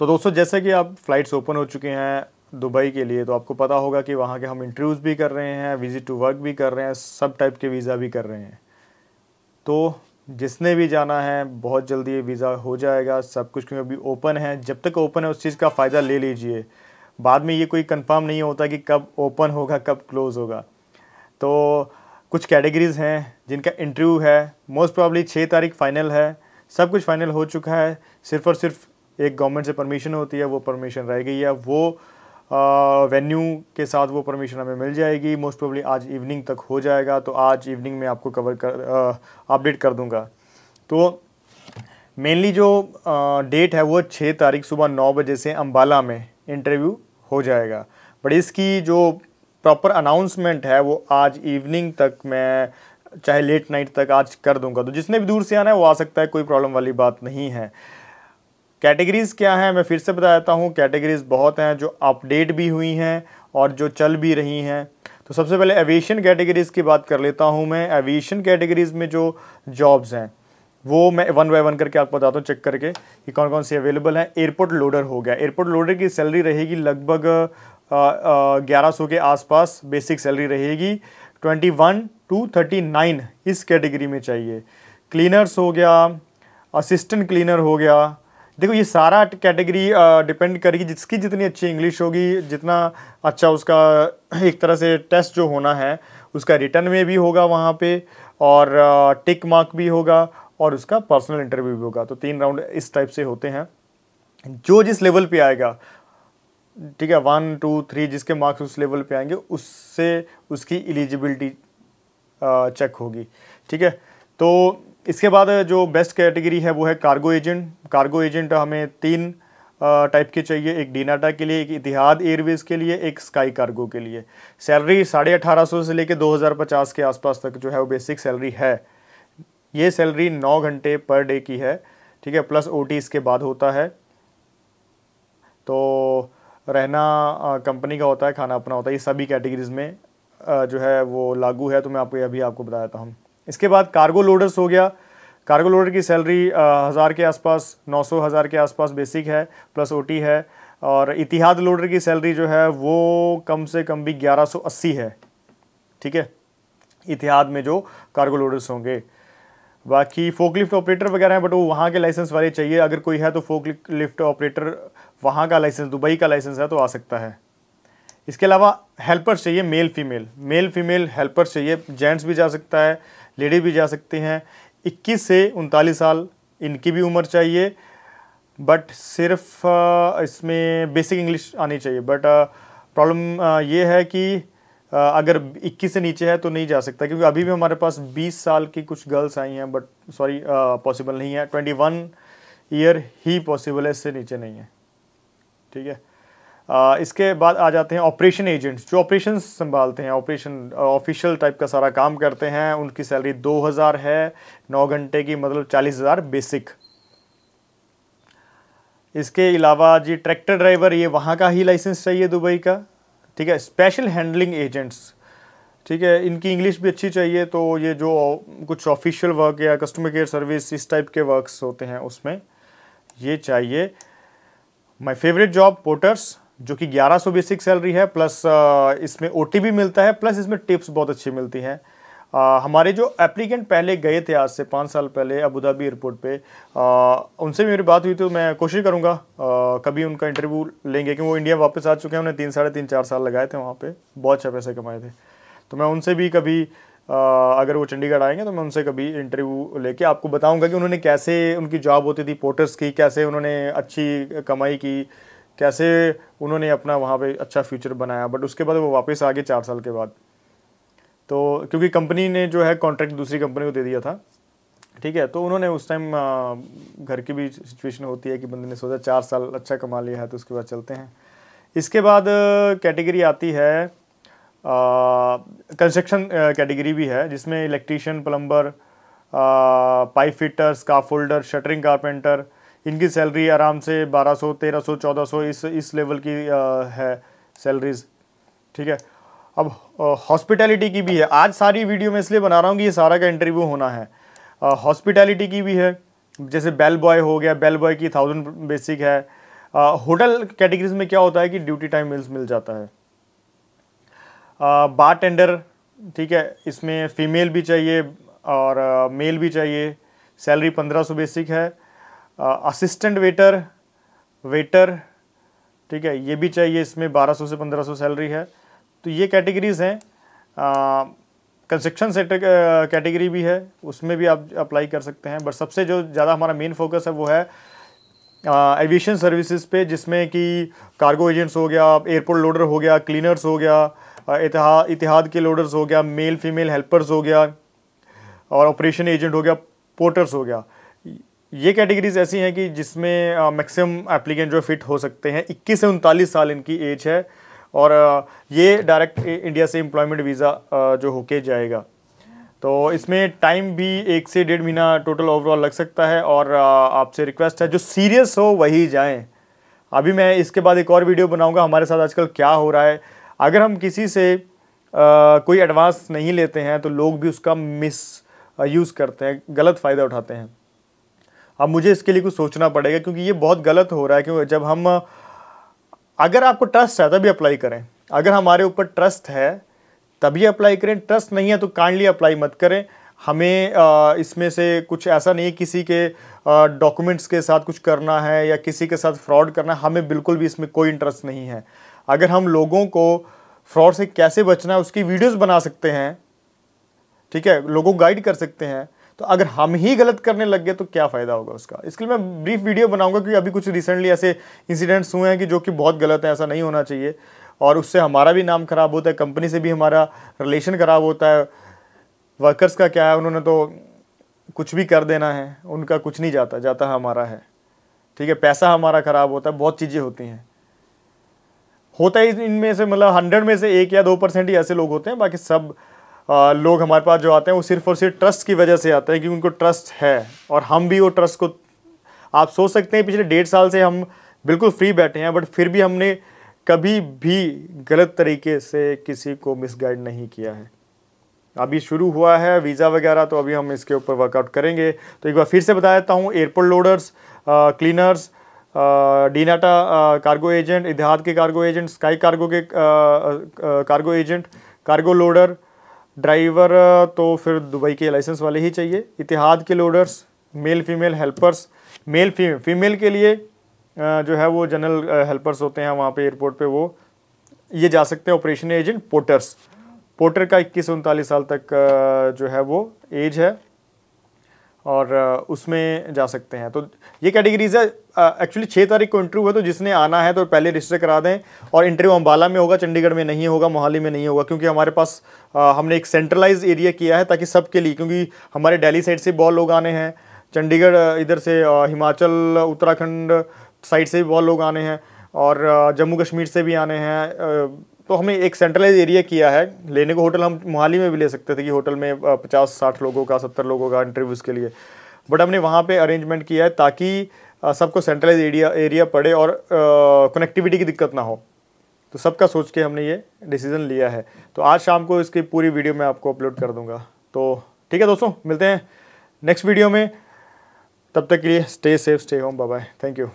तो दोस्तों जैसे कि आप फ्लाइट्स ओपन हो चुके हैं दुबई के लिए तो आपको पता होगा कि वहाँ के हम इंटरव्यूज़ भी कर रहे हैं विज़िट टू वर्क भी कर रहे हैं सब टाइप के वीज़ा भी कर रहे हैं तो जिसने भी जाना है बहुत जल्दी ये वीज़ा हो जाएगा सब कुछ क्योंकि अभी ओपन है जब तक ओपन है उस चीज़ का फ़ायदा ले लीजिए बाद में ये कोई कंफर्म नहीं होता कि कब ओपन होगा कब क्लोज़ होगा तो कुछ कैटेगरीज़ हैं जिनका इंटरव्यू है मोस्ट प्रॉब्ली छः तारीख फ़ाइनल है सब कुछ फ़ाइनल हो चुका है सिर्फ़ और सिर्फ एक गवर्नमेंट से परमिशन होती है वो परमिशन रह गई है वो वेन्यू के साथ वो परमिशन हमें मिल जाएगी मोस्ट प्रोबली आज इवनिंग तक हो जाएगा तो आज इवनिंग में आपको कवर कर अपडेट कर दूंगा तो मेनली जो डेट है वो छः तारीख सुबह नौ बजे से अम्बाला में इंटरव्यू हो जाएगा बट इसकी जो प्रॉपर अनाउंसमेंट है वो आज इवनिंग तक मैं चाहे लेट नाइट तक आज कर दूंगा तो जिसने भी दूर से आना है वो आ सकता है कोई प्रॉब्लम वाली बात नहीं है कैटेगरीज़ क्या हैं मैं फिर से बता देता हूँ कैटेगरीज़ बहुत हैं जो अपडेट भी हुई हैं और जो चल भी रही हैं तो सबसे पहले एविएशन कैटेगरीज़ की बात कर लेता हूँ मैं एविएशन कैटेगरीज़ में जो जॉब्स हैं वो मैं वन बाय वन करके आपको बताता हूँ चेक करके कि कौन कौन से अवेलेबल हैं एयरपोर्ट लोडर हो गया एयरपोर्ट लोडर की सैलरी रहेगी लगभग ग्यारह सौ के आसपास बेसिक सैलरी रहेगी twenty one to thirty nine इस कैटेगरी में चाहिए क्लीनर्स हो गया असिस्टेंट क्लीनर हो गया देखो ये सारा कैटेगरी डिपेंड करेगी जिसकी जितनी अच्छी इंग्लिश होगी जितना अच्छा उसका एक तरह से टेस्ट जो होना है उसका रिटर्न में भी होगा वहाँ पे और टिक मार्क भी होगा और उसका पर्सनल इंटरव्यू भी होगा तो तीन राउंड इस टाइप से होते हैं जो जिस लेवल पे आएगा ठीक है वन टू थ्री जिसके मार्क्स उस लेवल पे आएंगे उससे उसकी एलिजिबिलिटी चेक होगी ठीक है तो इसके बाद जो बेस्ट कैटेगरी है वो है कार्गो एजेंट कार्गो एजेंट हमें तीन टाइप के चाहिए एक डीनाटा के लिए एक इतिहाद एयरवेज़ के लिए एक स्काई कार्गो के लिए सैलरी साढ़े अठारह सौ से लेकर दो हज़ार पचास के आसपास तक जो है वो बेसिक सैलरी है ये सैलरी नौ घंटे पर डे की है ठीक है प्लस ओ इसके बाद होता है तो रहना कंपनी का होता है खाना अपना होता है ये सभी कैटेगरीज़ में जो है वो लागू है तो मैं आपको अभी आपको बताया था हम इसके बाद कार्गो लोडर्स हो गया कार्गो लोडर की सैलरी हज़ार के आसपास नौ सौ हज़ार के आसपास बेसिक है प्लस ओटी है और इतिहाद लोडर की सैलरी जो है वो कम से कम भी ग्यारह सौ अस्सी है ठीक है इतिहाद में जो कार्गो लोडर्स होंगे बाकी फोक लिफ्ट ऑपरेटर वगैरह हैं बट वो वहाँ के लाइसेंस वाले चाहिए अगर कोई है तो फोक लिफ्ट ऑपरेटर वहाँ का लाइसेंस दुबई का लाइसेंस है तो आ सकता है इसके अलावा हेल्पर्स चाहिए male female male female helpers चाहिए जेंट्स भी जा सकता है लेडी भी जा सकती हैं 21 से उनतालीस साल इनकी भी उम्र चाहिए बट सिर्फ इसमें बेसिक इंग्लिश आनी चाहिए बट प्रॉब्लम ये है कि अगर 21 से नीचे है तो नहीं जा सकता क्योंकि अभी भी हमारे पास 20 साल की कुछ गर्ल्स आई हैं बट सॉरी पॉसिबल नहीं है 21 ईयर ही पॉसिबल है इससे नीचे नहीं है ठीक है इसके बाद आ जाते हैं ऑपरेशन एजेंट्स जो ऑपरेशन संभालते हैं ऑपरेशन ऑफिशियल टाइप का सारा काम करते हैं उनकी सैलरी 2000 है नौ घंटे की मतलब 40000 बेसिक इसके अलावा जी ट्रैक्टर ड्राइवर ये वहाँ का ही लाइसेंस चाहिए दुबई का ठीक है स्पेशल हैंडलिंग एजेंट्स ठीक है इनकी इंग्लिश भी अच्छी चाहिए तो ये जो कुछ ऑफिशियल वर्क या कस्टमर केयर सर्विस इस टाइप के वर्क्स होते हैं उसमें ये चाहिए माई फेवरेट जॉब पोर्टर्स जो कि ग्यारह सौ बेसिक सैलरी है प्लस इसमें ओ भी मिलता है प्लस इसमें टिप्स बहुत अच्छी मिलती हैं हमारे जो एप्लीकेंट पहले गए थे आज से पाँच साल पहले अबू धाबी एयरपोर्ट पे आ, उनसे मेरी बात हुई तो मैं कोशिश करूँगा कभी उनका इंटरव्यू लेंगे क्योंकि वो इंडिया वापस आ चुके हैं उन्हें तीन साढ़े तीन चार साल लगाए थे वहाँ पे बहुत अच्छा पैसे कमाए थे तो मैं उनसे भी कभी आ, अगर वो चंडीगढ़ आएंगे तो मैं उनसे कभी इंटरव्यू लेके आपको बताऊँगा कि उन्होंने कैसे उनकी जॉब होती थी पोर्टर्स की कैसे उन्होंने अच्छी कमाई की कैसे उन्होंने अपना वहाँ पे अच्छा फ्यूचर बनाया बट उसके बाद वो वापस आ गए चार साल के बाद तो क्योंकि कंपनी ने जो है कॉन्ट्रैक्ट दूसरी कंपनी को दे दिया था ठीक है तो उन्होंने उस टाइम घर की भी सिचुएशन होती है कि बंदे ने सोचा चार साल अच्छा कमा लिया है तो उसके बाद चलते हैं इसके बाद कैटेगरी आती है कंस्ट्रक्शन कैटेगरी भी है जिसमें electrician plumber pipe fitter scaffolder shuttering carpenter इनकी सैलरी आराम से 1200 1300 1400 इस इस लेवल की आ, है सैलरीज ठीक है अब हॉस्पिटैलिटी की भी है आज सारी वीडियो मैं इसलिए बना रहा हूँ कि ये सारा का इंटरव्यू होना है हॉस्पिटैलिटी की भी है जैसे बेल बॉय हो गया बेल बॉय की थाउजेंड बेसिक है होटल कैटेगरीज में क्या होता है कि ड्यूटी टाइम मिल्स मिल जाता है बार टेंडर ठीक है इसमें फीमेल भी चाहिए और मेल भी चाहिए सैलरी पंद्रह सौ बेसिक है असिस्टेंट वेटर वेटर ठीक है ये भी चाहिए इसमें 1200 से 1500 सैलरी है तो ये कैटेगरीज हैं कंस्ट्रक्शन सेक्टर कैटेगरी भी है उसमें भी आप अप्लाई कर सकते हैं बट सबसे जो ज़्यादा हमारा मेन फोकस है वो है एविएशन सर्विसेज पे जिसमें कि कार्गो एजेंट्स हो गया एयरपोर्ट लोडर हो गया क्लीनर्स हो गया इतिहा इतिहाद के लोडर्स हो गया मेल फीमेल हेल्पर्स हो गया और ऑपरेशन एजेंट हो गया पोर्टर्स हो गया ये कैटेगरीज ऐसी हैं कि जिसमें मैक्सिमम एप्लीकेंट जो फिट हो सकते हैं 21 से उनतालीस साल इनकी एज है और ये डायरेक्ट इंडिया से एम्प्लॉयमेंट वीज़ा जो होके जाएगा तो इसमें टाइम भी एक से डेढ़ महीना टोटल ओवरऑल लग सकता है और आपसे रिक्वेस्ट है जो सीरियस हो वही जाएं अभी मैं इसके बाद एक और वीडियो बनाऊंगा हमारे साथ आजकल क्या हो रहा है अगर हम किसी से आ, कोई एडवांस नहीं लेते हैं तो लोग भी उसका मिस यूज़ करते हैं गलत फ़ायदा उठाते हैं अब मुझे इसके लिए कुछ सोचना पड़ेगा क्योंकि ये बहुत गलत हो रहा है क्योंकि जब हम अगर आपको ट्रस्ट है तभी अप्लाई करें अगर हमारे ऊपर ट्रस्ट है तभी अप्लाई करें ट्रस्ट नहीं है तो काइंडली अप्लाई मत करें हमें इसमें से कुछ ऐसा नहीं है किसी के डॉक्यूमेंट्स के साथ कुछ करना है या किसी के साथ फ्रॉड करना है हमें बिल्कुल भी इसमें कोई इंटरेस्ट नहीं है अगर हम लोगों को फ्रॉड से कैसे बचना है उसकी वीडियोस बना सकते हैं ठीक है लोगों को गाइड कर सकते हैं तो अगर हम ही गलत करने लग गए तो क्या फ़ायदा होगा उसका इसके लिए मैं ब्रीफ वीडियो बनाऊंगा क्योंकि अभी कुछ रिसेंटली ऐसे इंसिडेंट्स हुए हैं कि जो कि बहुत गलत है ऐसा नहीं होना चाहिए और उससे हमारा भी नाम ख़राब होता है कंपनी से भी हमारा रिलेशन ख़राब होता है वर्कर्स का क्या है उन्होंने तो कुछ भी कर देना है उनका कुछ नहीं जाता जाता हमारा है ठीक है पैसा हमारा ख़राब होता है बहुत चीज़ें होती हैं होता है इनमें से मतलब हंड्रेड में से एक या दो परसेंट ही ऐसे लोग होते हैं बाकी सब लोग हमारे पास जो आते हैं वो सिर्फ और सिर्फ ट्रस्ट की वजह से आते हैं क्योंकि उनको ट्रस्ट है और हम भी वो ट्रस्ट को आप सोच सकते हैं पिछले डेढ़ साल से हम बिल्कुल फ्री बैठे हैं बट फिर भी हमने कभी भी गलत तरीके से किसी को मिसगाइड नहीं किया है अभी शुरू हुआ है वीज़ा वगैरह तो अभी हम इसके ऊपर वर्कआउट करेंगे तो एक बार फिर से बता देता हूँ airport loaders cleaners dnata cargo agent Etihad के कार्गो एजेंट स्काई कार्गो के cargo agent cargo loader driver तो फिर दुबई के लाइसेंस वाले ही चाहिए इतिहाद के loaders male female helpers male female female के लिए जो है वो जनरल हेल्पर्स होते हैं वहाँ पे एयरपोर्ट पे वो ये जा सकते हैं ऑपरेशन एजेंट पोर्टर्स पोर्टर का इक्कीस उनतालीस साल तक जो है वो एज है और उसमें जा सकते हैं तो ये कैटेगरीज है एक्चुअली छः तारीख को इंटरव्यू है तो जिसने आना है तो पहले रजिस्टर करा दें और इंटरव्यू अम्बाला में होगा चंडीगढ़ में नहीं होगा मोहाली में नहीं होगा क्योंकि हमारे पास आ, हमने एक सेंट्रलाइज एरिया किया है ताकि सबके लिए क्योंकि हमारे डेली साइड से बहुत लोग आने हैं चंडीगढ़ इधर से हिमाचल उत्तराखंड साइड से भी बहुत लोग आने हैं और जम्मू कश्मीर से भी आने हैं तो हमने एक सेंट्रलाइज एरिया किया है लेने को होटल हम मोहाली में भी ले सकते थे कि होटल में पचास साठ लोगों का सत्तर लोगों का इंटरव्यूज़ के लिए बट हमने वहाँ पे अरेंजमेंट किया है ताकि सबको सेंट्रलाइज एरिया एरिया पड़े और कनेक्टिविटी की दिक्कत ना हो तो सबका सोच के हमने ये डिसीज़न लिया है तो आज शाम को इसकी पूरी वीडियो मैं आपको अपलोड कर दूंगा तो ठीक है दोस्तों मिलते हैं नेक्स्ट वीडियो में तब तक के लिए stay safe stay home bye thank you